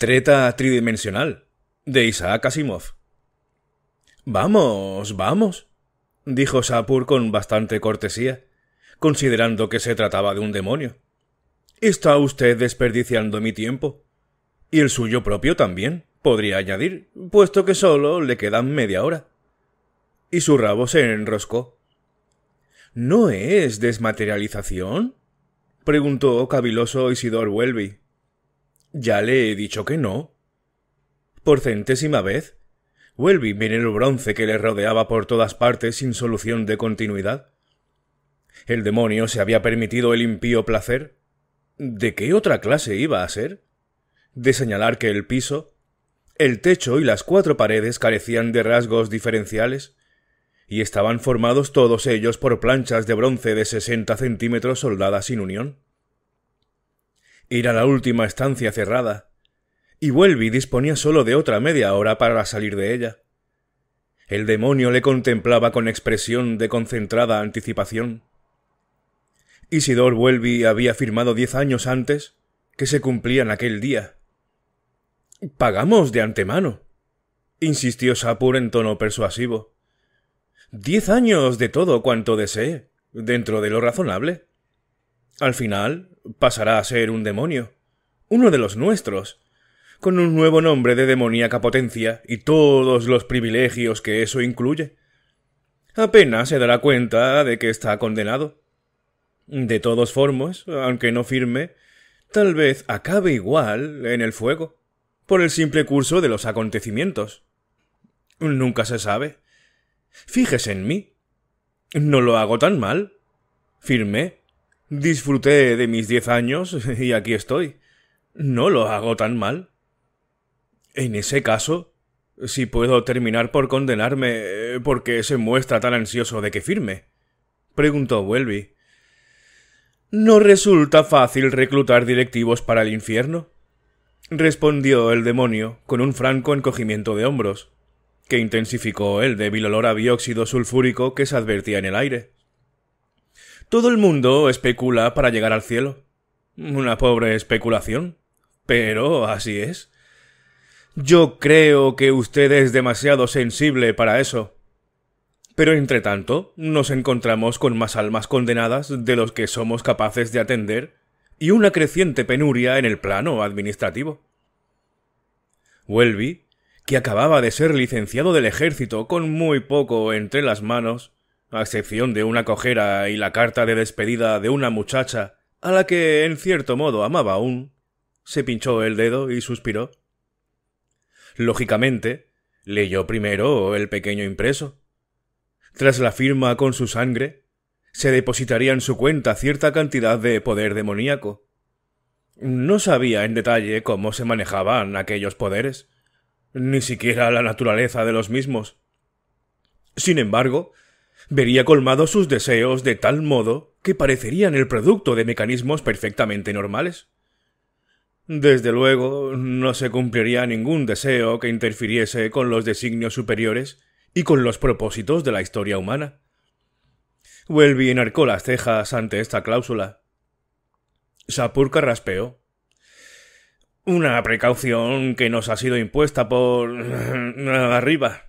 Treta tridimensional, de Isaac Asimov. Vamos, vamos, dijo Sapur con bastante cortesía, considerando que se trataba de un demonio. Está usted desperdiciando mi tiempo. Y el suyo propio también, podría añadir, puesto que solo le quedan media hora. Y su rabo se enroscó. ¿No es desmaterialización? preguntó caviloso Isidor Welby, ya le he dicho que no. Por centésima vez. Welby miró el bronce que le rodeaba por todas partes sin solución de continuidad. ¿El demonio se había permitido el impío placer? ¿De qué otra clase iba a ser? De señalar que el piso, el techo y las cuatro paredes carecían de rasgos diferenciales, y estaban formados todos ellos por planchas de bronce de sesenta centímetros soldadas sin unión ir a la última estancia cerrada, y Welby disponía solo de otra media hora para salir de ella. El demonio le contemplaba con expresión de concentrada anticipación. Isidor Welby había firmado diez años antes que se cumplían aquel día. Pagamos de antemano, insistió Sapur en tono persuasivo. Diez años de todo cuanto desee, dentro de lo razonable. Al final, pasará a ser un demonio, uno de los nuestros, con un nuevo nombre de demoníaca potencia y todos los privilegios que eso incluye. Apenas se dará cuenta de que está condenado. De todos formas, aunque no firme, tal vez acabe igual en el fuego, por el simple curso de los acontecimientos. Nunca se sabe. Fíjese en mí. No lo hago tan mal. Firmé, Disfruté de mis diez años y aquí estoy. No lo hago tan mal. En ese caso, si puedo terminar por condenarme, eh, ¿por qué se muestra tan ansioso de que firme? preguntó Welby. No resulta fácil reclutar directivos para el infierno, respondió el demonio con un franco encogimiento de hombros, que intensificó el débil olor a dióxido sulfúrico que se advertía en el aire. Todo el mundo especula para llegar al cielo. Una pobre especulación. Pero así es. Yo creo que usted es demasiado sensible para eso. Pero entre tanto, nos encontramos con más almas condenadas de los que somos capaces de atender y una creciente penuria en el plano administrativo. Welby, que acababa de ser licenciado del ejército con muy poco entre las manos, a excepción de una cojera y la carta de despedida de una muchacha a la que en cierto modo amaba aún, se pinchó el dedo y suspiró. Lógicamente, leyó primero el pequeño impreso. Tras la firma con su sangre, se depositaría en su cuenta cierta cantidad de poder demoníaco. No sabía en detalle cómo se manejaban aquellos poderes, ni siquiera la naturaleza de los mismos. Sin embargo, vería colmados sus deseos de tal modo que parecerían el producto de mecanismos perfectamente normales. Desde luego, no se cumpliría ningún deseo que interfiriese con los designios superiores y con los propósitos de la historia humana. Welby enarcó las cejas ante esta cláusula. Sapurka raspeó. Una precaución que nos ha sido impuesta por... arriba.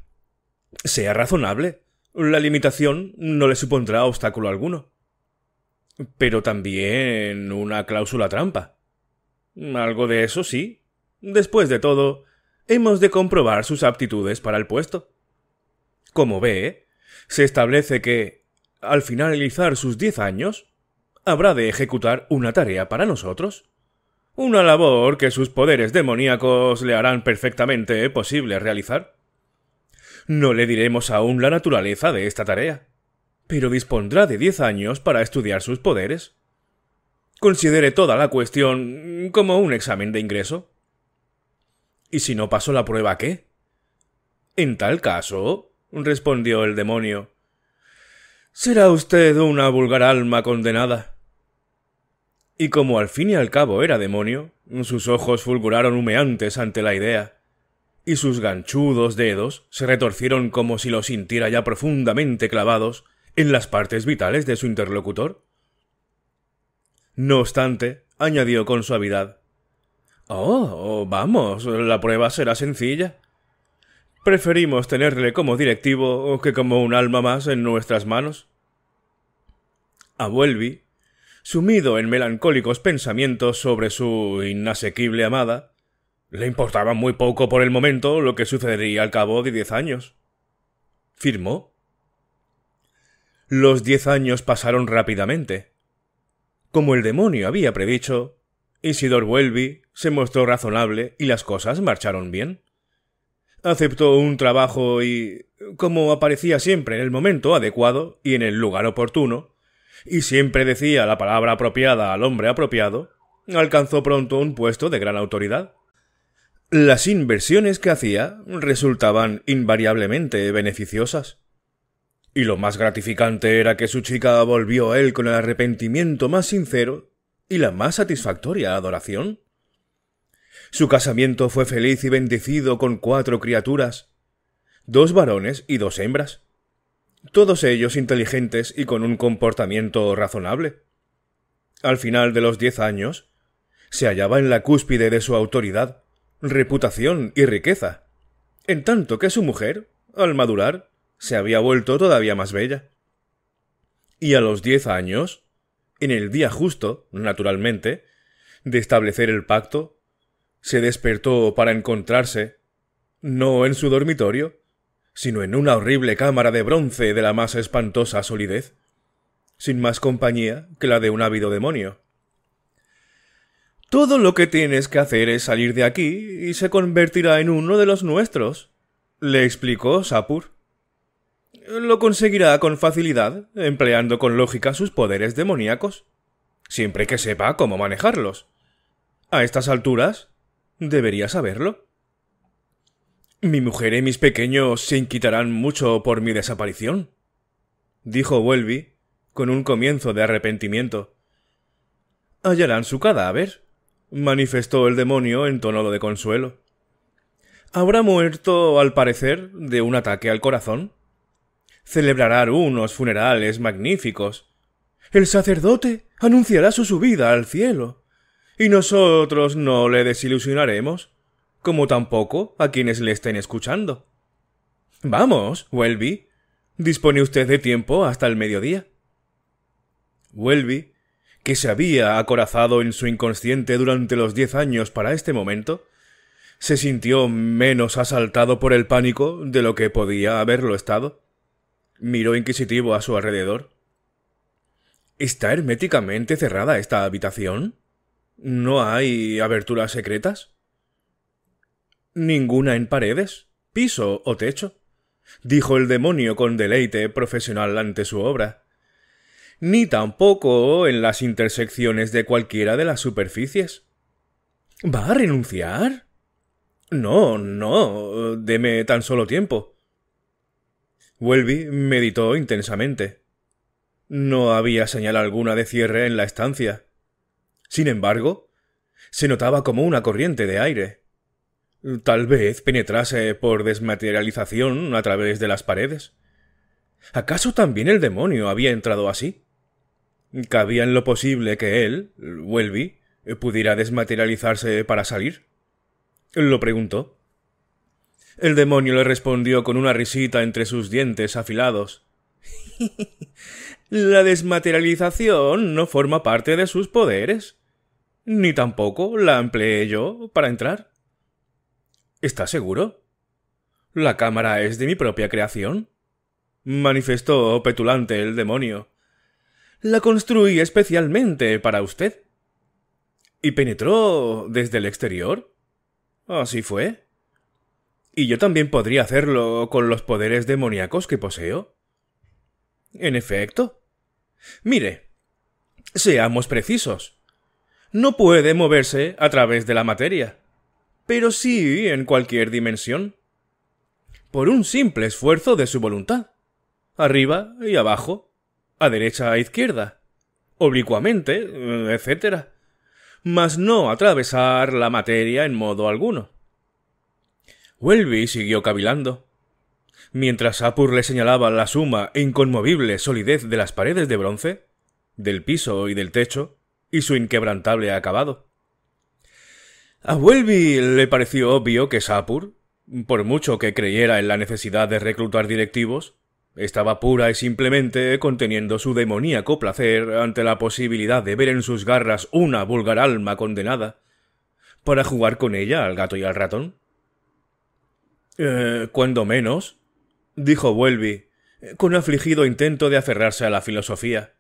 Sea razonable la limitación no le supondrá obstáculo alguno. Pero también una cláusula trampa. Algo de eso sí. Después de todo, hemos de comprobar sus aptitudes para el puesto. Como ve, se establece que, al finalizar sus diez años, habrá de ejecutar una tarea para nosotros. Una labor que sus poderes demoníacos le harán perfectamente posible realizar. No le diremos aún la naturaleza de esta tarea, pero dispondrá de diez años para estudiar sus poderes. Considere toda la cuestión como un examen de ingreso. ¿Y si no pasó la prueba qué? En tal caso, respondió el demonio, será usted una vulgar alma condenada. Y como al fin y al cabo era demonio, sus ojos fulguraron humeantes ante la idea y sus ganchudos dedos se retorcieron como si lo sintiera ya profundamente clavados en las partes vitales de su interlocutor. No obstante, añadió con suavidad «Oh, oh, vamos, la prueba será sencilla. Preferimos tenerle como directivo que como un alma más en nuestras manos. A Welby, sumido en melancólicos pensamientos sobre su inasequible amada, le importaba muy poco por el momento lo que sucedería al cabo de diez años. Firmó. Los diez años pasaron rápidamente. Como el demonio había predicho, Isidor Welby se mostró razonable y las cosas marcharon bien. Aceptó un trabajo y, como aparecía siempre en el momento adecuado y en el lugar oportuno, y siempre decía la palabra apropiada al hombre apropiado, alcanzó pronto un puesto de gran autoridad. Las inversiones que hacía resultaban invariablemente beneficiosas. Y lo más gratificante era que su chica volvió a él con el arrepentimiento más sincero y la más satisfactoria adoración. Su casamiento fue feliz y bendecido con cuatro criaturas, dos varones y dos hembras, todos ellos inteligentes y con un comportamiento razonable. Al final de los diez años, se hallaba en la cúspide de su autoridad, reputación y riqueza, en tanto que su mujer, al madurar, se había vuelto todavía más bella. Y a los diez años, en el día justo, naturalmente, de establecer el pacto, se despertó para encontrarse, no en su dormitorio, sino en una horrible cámara de bronce de la más espantosa solidez, sin más compañía que la de un ávido demonio. Todo lo que tienes que hacer es salir de aquí y se convertirá en uno de los nuestros, le explicó Sapur. Lo conseguirá con facilidad, empleando con lógica sus poderes demoníacos, siempre que sepa cómo manejarlos. A estas alturas, debería saberlo. Mi mujer y mis pequeños se inquitarán mucho por mi desaparición, dijo Welby, con un comienzo de arrepentimiento. Hallarán su cadáver manifestó el demonio en tono de consuelo. Habrá muerto, al parecer, de un ataque al corazón. Celebrarán unos funerales magníficos. El sacerdote anunciará su subida al cielo. Y nosotros no le desilusionaremos, como tampoco a quienes le estén escuchando. Vamos, Welby. Dispone usted de tiempo hasta el mediodía. Welby que se había acorazado en su inconsciente durante los diez años para este momento, se sintió menos asaltado por el pánico de lo que podía haberlo estado. Miró inquisitivo a su alrededor. ¿Está herméticamente cerrada esta habitación? ¿No hay aberturas secretas? Ninguna en paredes, piso o techo, dijo el demonio con deleite profesional ante su obra ni tampoco en las intersecciones de cualquiera de las superficies. ¿Va a renunciar? No, no, deme tan solo tiempo. Welby meditó intensamente. No había señal alguna de cierre en la estancia. Sin embargo, se notaba como una corriente de aire. Tal vez penetrase por desmaterialización a través de las paredes. ¿Acaso también el demonio había entrado así? cabía en lo posible que él, Welby, pudiera desmaterializarse para salir. Lo preguntó. El demonio le respondió con una risita entre sus dientes afilados. La desmaterialización no forma parte de sus poderes. Ni tampoco la empleé yo para entrar. ¿Estás seguro? La cámara es de mi propia creación. manifestó petulante el demonio la construí especialmente para usted. ¿Y penetró desde el exterior? Así fue. ¿Y yo también podría hacerlo con los poderes demoníacos que poseo? En efecto. Mire, seamos precisos. No puede moverse a través de la materia, pero sí en cualquier dimensión. Por un simple esfuerzo de su voluntad. Arriba y abajo, a derecha a izquierda, oblicuamente, etc. Mas no atravesar la materia en modo alguno. Welby siguió cavilando. Mientras Sapur le señalaba la suma e inconmovible solidez de las paredes de bronce, del piso y del techo, y su inquebrantable acabado. A Welby le pareció obvio que Sapur, por mucho que creyera en la necesidad de reclutar directivos, estaba pura y simplemente conteniendo su demoníaco placer ante la posibilidad de ver en sus garras una vulgar alma condenada, para jugar con ella al gato y al ratón. Eh, cuando menos, dijo Welby, con afligido intento de aferrarse a la filosofía.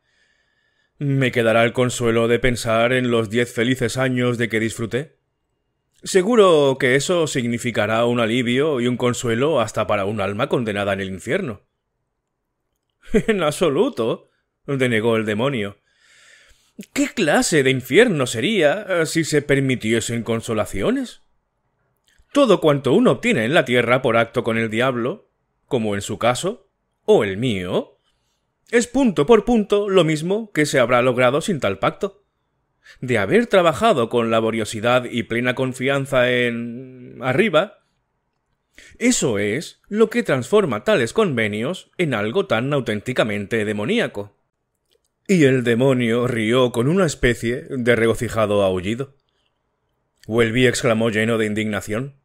Me quedará el consuelo de pensar en los diez felices años de que disfruté. Seguro que eso significará un alivio y un consuelo hasta para un alma condenada en el infierno. En absoluto, denegó el demonio. ¿Qué clase de infierno sería eh, si se permitiesen consolaciones? Todo cuanto uno obtiene en la tierra por acto con el diablo, como en su caso, o el mío, es punto por punto lo mismo que se habrá logrado sin tal pacto. De haber trabajado con laboriosidad y plena confianza en... arriba, eso es lo que transforma tales convenios en algo tan auténticamente demoníaco. Y el demonio rió con una especie de regocijado aullido. Welby exclamó lleno de indignación.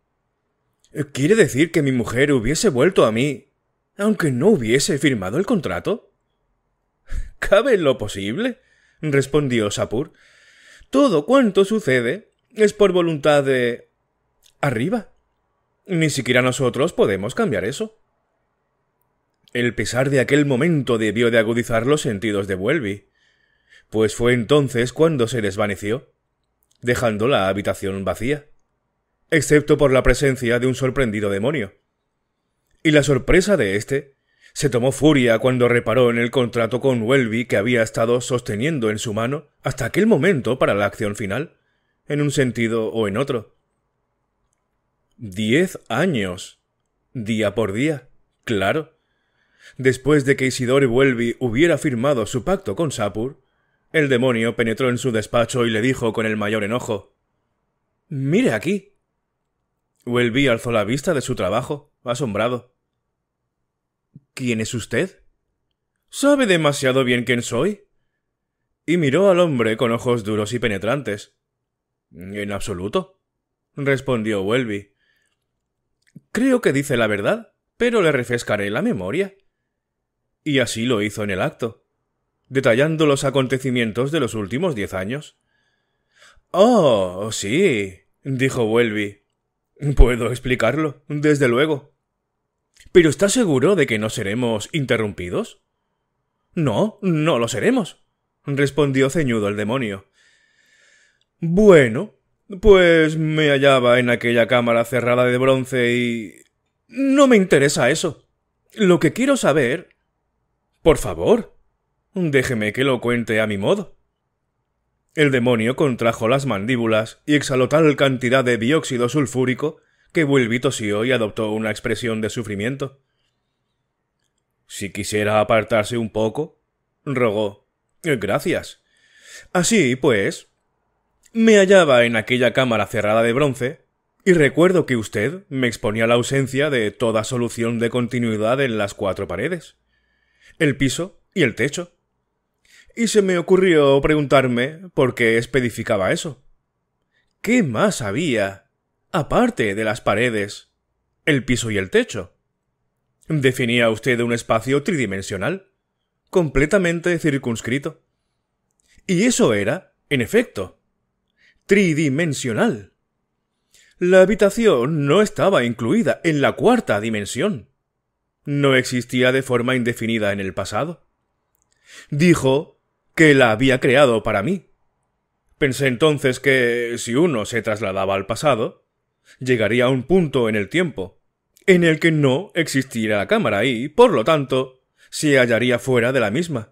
¿Quiere decir que mi mujer hubiese vuelto a mí, aunque no hubiese firmado el contrato? Cabe lo posible, respondió Sapur. Todo cuanto sucede es por voluntad de. arriba. Ni siquiera nosotros podemos cambiar eso. El pesar de aquel momento debió de agudizar los sentidos de Welby, pues fue entonces cuando se desvaneció, dejando la habitación vacía, excepto por la presencia de un sorprendido demonio. Y la sorpresa de éste se tomó furia cuando reparó en el contrato con Welby que había estado sosteniendo en su mano hasta aquel momento para la acción final, en un sentido o en otro. Diez años. Día por día. Claro. Después de que Isidore Welby hubiera firmado su pacto con Sapur, el demonio penetró en su despacho y le dijo con el mayor enojo Mire aquí. Welby alzó la vista de su trabajo, asombrado. ¿Quién es usted? ¿Sabe demasiado bien quién soy? Y miró al hombre con ojos duros y penetrantes. En absoluto, respondió Welby. Creo que dice la verdad, pero le refrescaré la memoria. Y así lo hizo en el acto, detallando los acontecimientos de los últimos diez años. Oh, sí, dijo Welby. Puedo explicarlo, desde luego. ¿Pero está seguro de que no seremos interrumpidos? No, no lo seremos, respondió ceñudo el demonio. Bueno, pues me hallaba en aquella cámara cerrada de bronce y... No me interesa eso. Lo que quiero saber... Por favor, déjeme que lo cuente a mi modo. El demonio contrajo las mandíbulas y exhaló tal cantidad de dióxido sulfúrico que Wilby tosió y adoptó una expresión de sufrimiento. Si quisiera apartarse un poco, rogó. Gracias. Así pues, me hallaba en aquella cámara cerrada de bronce, y recuerdo que usted me exponía la ausencia de toda solución de continuidad en las cuatro paredes, el piso y el techo. Y se me ocurrió preguntarme por qué especificaba eso. ¿Qué más había, aparte de las paredes, el piso y el techo? Definía usted un espacio tridimensional, completamente circunscrito. Y eso era, en efecto, tridimensional. La habitación no estaba incluida en la cuarta dimensión. No existía de forma indefinida en el pasado. Dijo que la había creado para mí. Pensé entonces que si uno se trasladaba al pasado, llegaría a un punto en el tiempo en el que no existiera la cámara y, por lo tanto, se hallaría fuera de la misma.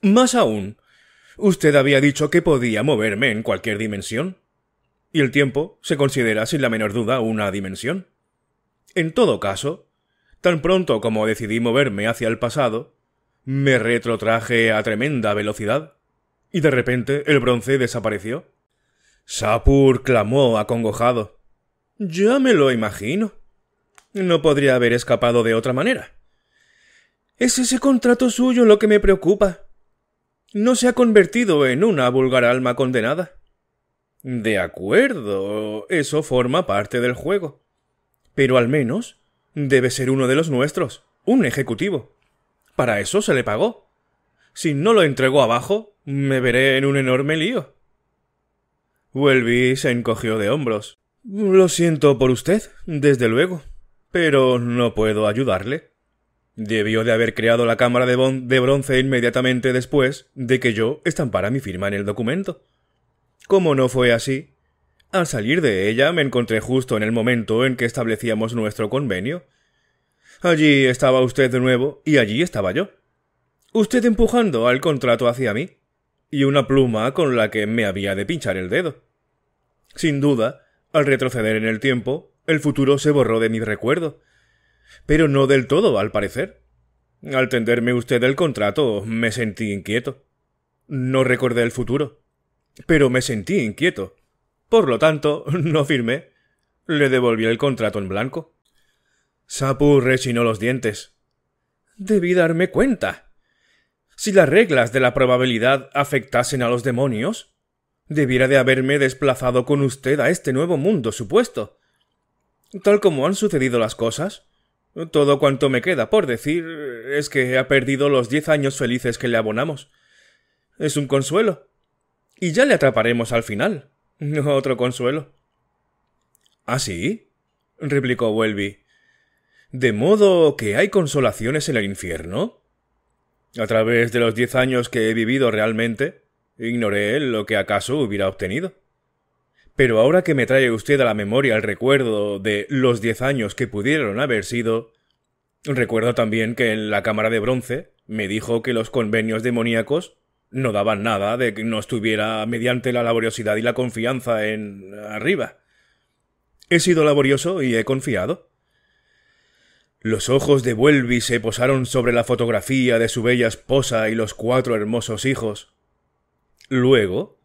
Más aún, Usted había dicho que podía moverme en cualquier dimensión. Y el tiempo se considera sin la menor duda una dimensión. En todo caso, tan pronto como decidí moverme hacia el pasado, me retrotraje a tremenda velocidad, y de repente el bronce desapareció. Sapur clamó acongojado. Ya me lo imagino. No podría haber escapado de otra manera. Es ese contrato suyo lo que me preocupa no se ha convertido en una vulgar alma condenada. De acuerdo, eso forma parte del juego. Pero al menos debe ser uno de los nuestros, un ejecutivo. Para eso se le pagó. Si no lo entregó abajo, me veré en un enorme lío. Welby se encogió de hombros. Lo siento por usted, desde luego, pero no puedo ayudarle. Debió de haber creado la cámara de, de bronce inmediatamente después de que yo estampara mi firma en el documento. Como no fue así, al salir de ella me encontré justo en el momento en que establecíamos nuestro convenio. Allí estaba usted de nuevo y allí estaba yo. Usted empujando al contrato hacia mí y una pluma con la que me había de pinchar el dedo. Sin duda, al retroceder en el tiempo, el futuro se borró de mi recuerdo pero no del todo, al parecer. Al tenderme usted el contrato, me sentí inquieto. No recordé el futuro. Pero me sentí inquieto. Por lo tanto, no firmé. Le devolví el contrato en blanco. Sapu rechinó los dientes. Debí darme cuenta. Si las reglas de la probabilidad afectasen a los demonios, debiera de haberme desplazado con usted a este nuevo mundo supuesto. Tal como han sucedido las cosas, todo cuanto me queda por decir es que ha perdido los diez años felices que le abonamos. Es un consuelo. Y ya le atraparemos al final. Otro consuelo. ¿Ah, sí? replicó Welby. ¿De modo que hay consolaciones en el infierno? A través de los diez años que he vivido realmente, ignoré lo que acaso hubiera obtenido. Pero ahora que me trae usted a la memoria el recuerdo de los diez años que pudieron haber sido, recuerdo también que en la Cámara de Bronce me dijo que los convenios demoníacos no daban nada de que no estuviera mediante la laboriosidad y la confianza en arriba. He sido laborioso y he confiado. Los ojos de Welby se posaron sobre la fotografía de su bella esposa y los cuatro hermosos hijos. Luego,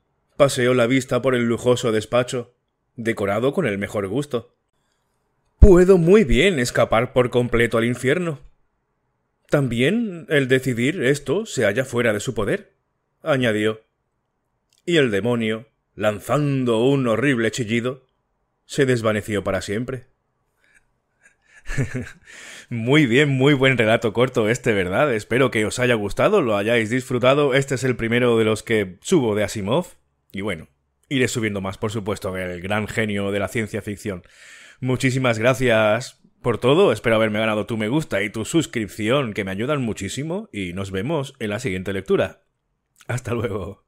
paseó la vista por el lujoso despacho, decorado con el mejor gusto. Puedo muy bien escapar por completo al infierno. También el decidir esto se halla fuera de su poder, añadió. Y el demonio, lanzando un horrible chillido, se desvaneció para siempre. muy bien, muy buen relato corto este, ¿verdad? Espero que os haya gustado, lo hayáis disfrutado. Este es el primero de los que subo de Asimov. Y bueno, iré subiendo más, por supuesto, el gran genio de la ciencia ficción. Muchísimas gracias por todo, espero haberme ganado tu me gusta y tu suscripción, que me ayudan muchísimo, y nos vemos en la siguiente lectura. Hasta luego.